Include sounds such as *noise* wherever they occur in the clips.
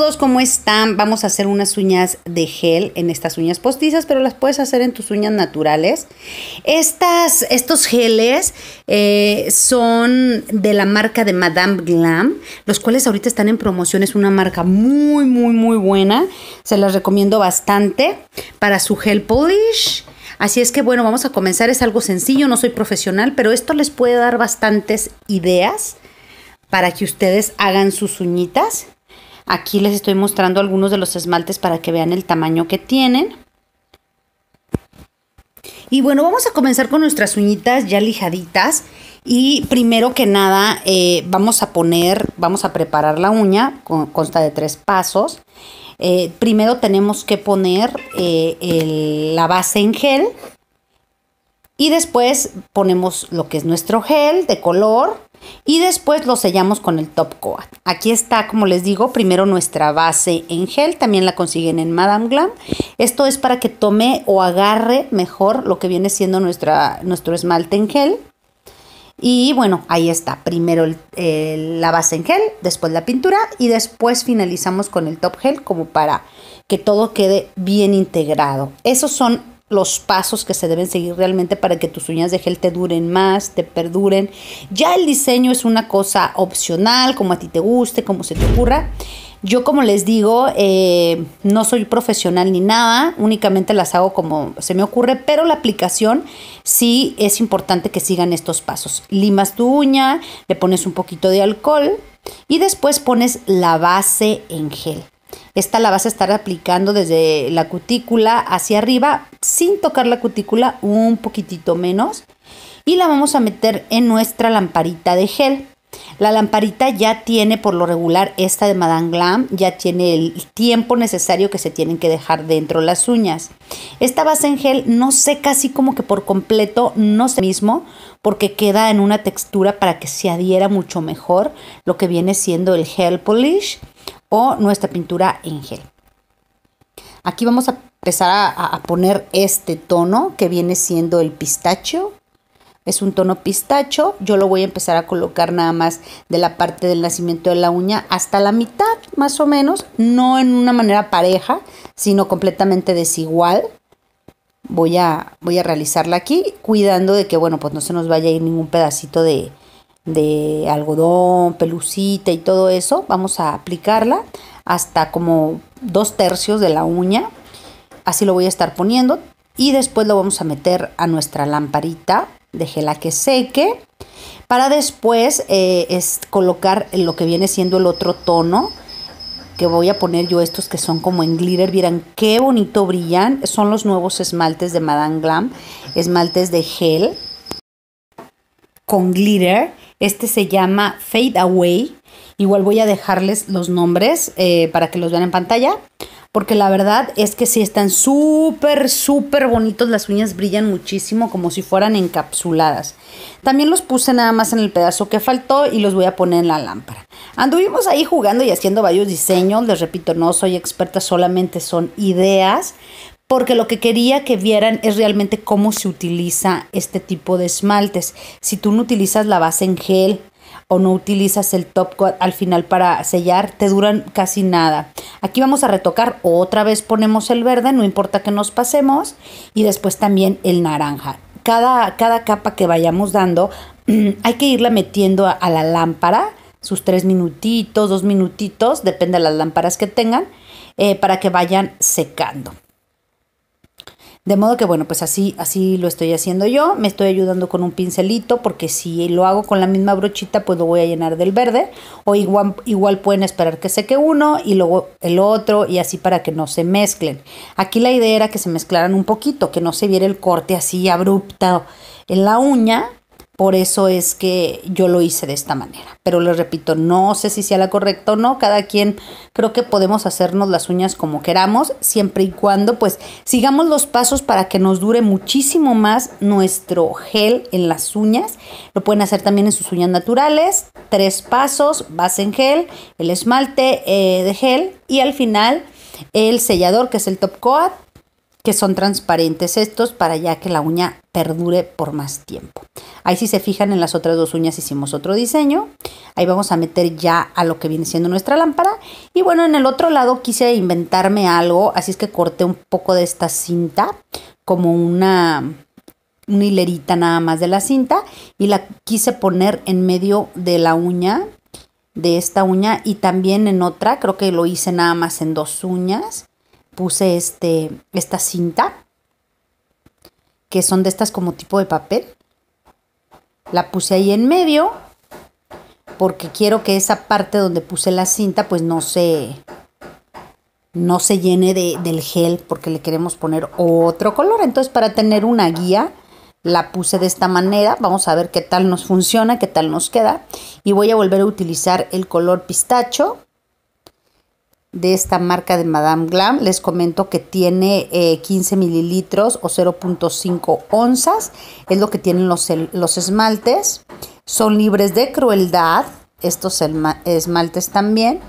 todos, ¿cómo están? Vamos a hacer unas uñas de gel en estas uñas postizas, pero las puedes hacer en tus uñas naturales. Estas, estos geles eh, son de la marca de Madame Glam, los cuales ahorita están en promoción. Es una marca muy, muy, muy buena. Se las recomiendo bastante para su gel polish. Así es que bueno, vamos a comenzar. Es algo sencillo, no soy profesional, pero esto les puede dar bastantes ideas para que ustedes hagan sus uñitas. Aquí les estoy mostrando algunos de los esmaltes para que vean el tamaño que tienen. Y bueno, vamos a comenzar con nuestras uñitas ya lijaditas. Y primero que nada eh, vamos a poner, vamos a preparar la uña, consta de tres pasos. Eh, primero tenemos que poner eh, la base en gel y después ponemos lo que es nuestro gel de color y después lo sellamos con el top coat. Aquí está, como les digo, primero nuestra base en gel, también la consiguen en Madame Glam. Esto es para que tome o agarre mejor lo que viene siendo nuestra, nuestro esmalte en gel. Y bueno, ahí está, primero la base en gel, después la pintura y después finalizamos con el top gel como para que todo quede bien integrado. Esos son los pasos que se deben seguir realmente para que tus uñas de gel te duren más, te perduren. Ya el diseño es una cosa opcional, como a ti te guste, como se te ocurra. Yo como les digo, eh, no soy profesional ni nada, únicamente las hago como se me ocurre, pero la aplicación sí es importante que sigan estos pasos. Limas tu uña, le pones un poquito de alcohol y después pones la base en gel. Esta la vas a estar aplicando desde la cutícula hacia arriba, sin tocar la cutícula, un poquitito menos. Y la vamos a meter en nuestra lamparita de gel. La lamparita ya tiene por lo regular esta de Madame Glam, ya tiene el tiempo necesario que se tienen que dejar dentro las uñas. Esta base en gel no seca así como que por completo, no sé mismo, porque queda en una textura para que se adhiera mucho mejor lo que viene siendo el gel polish o nuestra pintura en gel. Aquí vamos a empezar a, poner este tono que viene siendo el pistacho es un tono pistacho. Yo lo voy a empezar a colocar nada más de la parte del nacimiento de la uña hasta la mitad, más o menos. No en una manera pareja, sino completamente desigual. Voy a, voy a realizarla aquí, cuidando de que, bueno, pues no se nos vaya a ir ningún pedacito de, de algodón, pelucita y todo eso, vamos a aplicarla hasta como dos tercios de la uña. Así lo voy a estar poniendo y después lo vamos a meter a nuestra lamparita. gela que seque para después eh, es colocar lo que viene siendo el otro tono que voy a poner yo estos que son como en glitter. Vieran qué bonito brillan. Son los nuevos esmaltes de Madame Glam. Esmaltes de gel con glitter este se llama Fade Away. Igual voy a dejarles los nombres eh, para que los vean en pantalla. Porque la verdad es que sí están súper, súper bonitos. Las uñas brillan muchísimo como si fueran encapsuladas. También los puse nada más en el pedazo que faltó y los voy a poner en la lámpara. Anduvimos ahí jugando y haciendo varios diseños. Les repito, no soy experta, solamente son ideas porque lo que quería que vieran es realmente cómo se utiliza este tipo de esmaltes. Si tú no utilizas la base en gel o no utilizas el top coat al final para sellar, te duran casi nada. Aquí vamos a retocar, otra vez ponemos el verde, no importa que nos pasemos, y después también el naranja. Cada, capa que vayamos dando, *clears throat* hay que irla metiendo a, la lámpara, sus tres minutitos, dos minutitos, depende de las lámparas que tengan, eh, para que vayan secando. De modo que bueno, pues así, así lo estoy haciendo yo. Me estoy ayudando con un pincelito porque si lo hago con la misma brochita, pues lo voy a llenar del verde. O igual, igual pueden esperar que seque uno y luego el otro y así para que no se mezclen. Aquí la idea era que se mezclaran un poquito, que no se viera el corte así abrupto en la uña por eso es que yo lo hice de esta manera. Pero les repito, no sé si sea la correcta o no. Cada quien creo que podemos hacernos las uñas como queramos, siempre y cuando pues sigamos los pasos para que nos dure muchísimo más nuestro gel en las uñas. Lo pueden hacer también en sus uñas naturales. Tres pasos, base en gel, el esmalte eh, de gel y al final el sellador que es el top coat que son transparentes estos para ya que la uña perdure por más tiempo. Ahí si se fijan en las otras dos uñas hicimos otro diseño. Ahí vamos a meter ya a lo que viene siendo nuestra lámpara. Y bueno, en el otro lado quise inventarme algo, así es que corté un poco de esta cinta como una una hilerita nada más de la cinta y la quise poner en medio de la uña de esta uña y también en otra, creo que lo hice nada más en dos uñas puse este, esta cinta, que son de estas como tipo de papel. La puse ahí en medio porque quiero que esa parte donde puse la cinta pues no se, no se llene de, del gel porque le queremos poner otro color. Entonces para tener una guía la puse de esta manera. Vamos a ver qué tal nos funciona, qué tal nos queda. Y voy a volver a utilizar el color pistacho de esta marca de Madame Glam. Les comento que tiene 15 eh, mililitros o 0.5 onzas. Es lo que tienen los, los esmaltes. Son libres de crueldad. Estos esmaltes también.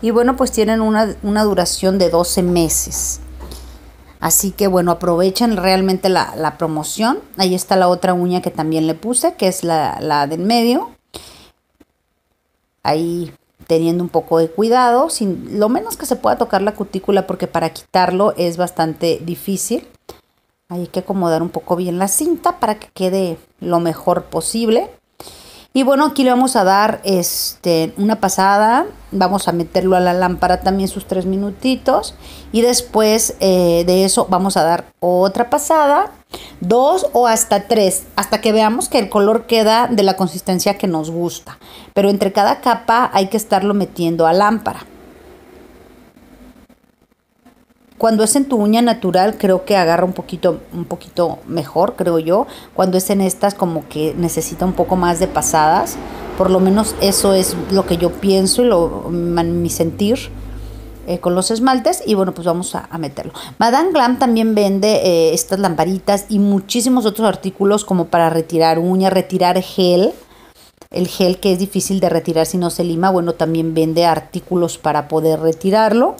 Y bueno, pues tienen una, duración de 12 meses. Así que bueno, aprovechen realmente la, promoción. Ahí está la otra uña que también le puse, que es la, la del medio. Ahí teniendo un poco de cuidado, sin, lo menos que se pueda tocar la cutícula porque para quitarlo es bastante difícil. Hay que acomodar un poco bien la cinta para que quede lo mejor posible. Y bueno, aquí le vamos a dar este, una pasada. Vamos a meterlo a la lámpara también sus tres minutitos. Y después eh, de eso vamos a dar otra pasada. Dos o hasta tres. Hasta que veamos que el color queda de la consistencia que nos gusta. Pero entre cada capa hay que estarlo metiendo a lámpara. Cuando es en tu uña natural, creo que agarra un poquito, un poquito mejor, creo yo. Cuando es en estas, como que necesita un poco más de pasadas. Por lo menos eso es lo que yo pienso y lo, mi sentir. Eh, con los esmaltes y bueno pues vamos a, meterlo Madame Glam también vende eh, estas lamparitas y muchísimos otros artículos como para retirar uña, retirar gel el gel que es difícil de retirar si no se lima bueno también vende artículos para poder retirarlo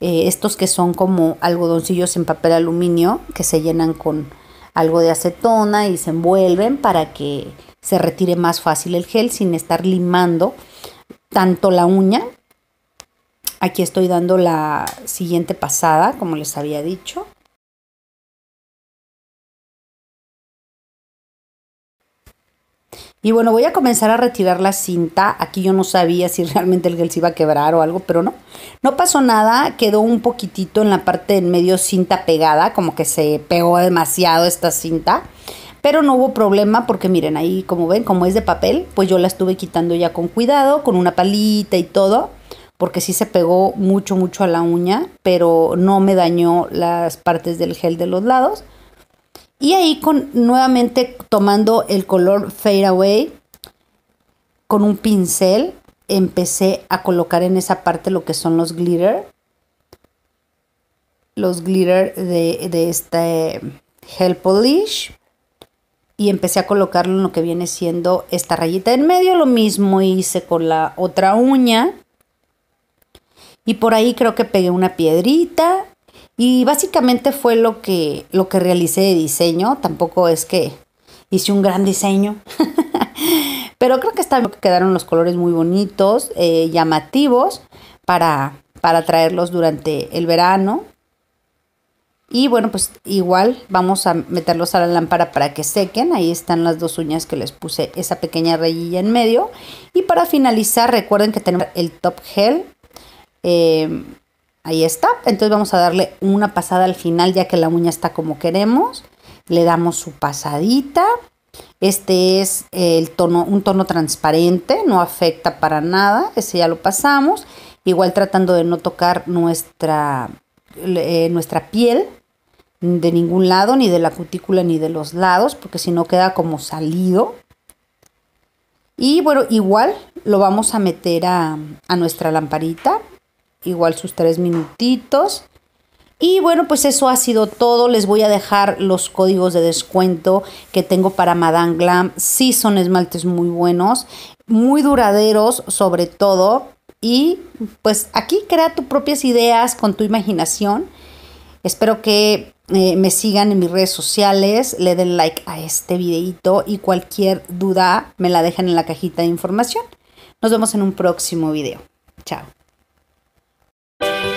eh, estos que son como algodoncillos en papel aluminio que se llenan con algo de acetona y se envuelven para que se retire más fácil el gel sin estar limando tanto la uña. Aquí estoy dando la siguiente pasada, como les había dicho. Y bueno, voy a comenzar a retirar la cinta. Aquí yo no sabía si *laughs* realmente el gel se iba a quebrar o algo, pero no. No pasó nada, quedó un poquitito en la parte en medio cinta pegada, como que se pegó demasiado esta cinta. Pero no hubo problema porque miren, ahí como ven, como es de papel, pues yo la estuve quitando ya con cuidado, con una palita y todo. Porque sí se pegó mucho, mucho a la uña, pero no me dañó las partes del gel de los lados. Y ahí con, nuevamente tomando el color Fade Away con un pincel, empecé a colocar en esa parte lo que son los glitter. Los glitter de, este Gel Polish. Y empecé a colocarlo en lo que viene siendo esta rayita en medio. Lo mismo hice con la otra uña. Y por ahí creo que pegué una piedrita y básicamente fue lo que, lo que realicé de diseño. Tampoco es que hice un gran diseño. *laughs* Pero creo que está quedaron los colores muy bonitos, eh, llamativos, para, para traerlos durante el verano. Y bueno, pues igual vamos a meterlos a la lámpara para que sequen. Ahí están las dos uñas que les puse esa pequeña rayilla en medio. Y para finalizar, recuerden que tenemos el top gel. Eh, Ahí está. Entonces vamos a darle una pasada al final ya que la uña está como queremos. Le damos su pasadita. Este es el tono, un tono transparente, no afecta para nada. Ese ya lo pasamos. Igual tratando de no tocar nuestra, eh, nuestra piel de ningún lado, ni de la cutícula ni de los lados, porque si no queda como salido. Y bueno, igual lo vamos a meter a, a nuestra lamparita igual sus tres minutitos. Y bueno, pues eso ha sido todo. Les voy a dejar los códigos de descuento que tengo para Madame Glam. Sí son esmaltes muy buenos, muy duraderos sobre todo. Y pues aquí crea tus propias ideas con tu imaginación. Espero que eh, me sigan en mis redes sociales, le den like a este videito y cualquier duda me la dejan en la cajita de información. Nos vemos en un próximo video. Chao. Thank *laughs* you.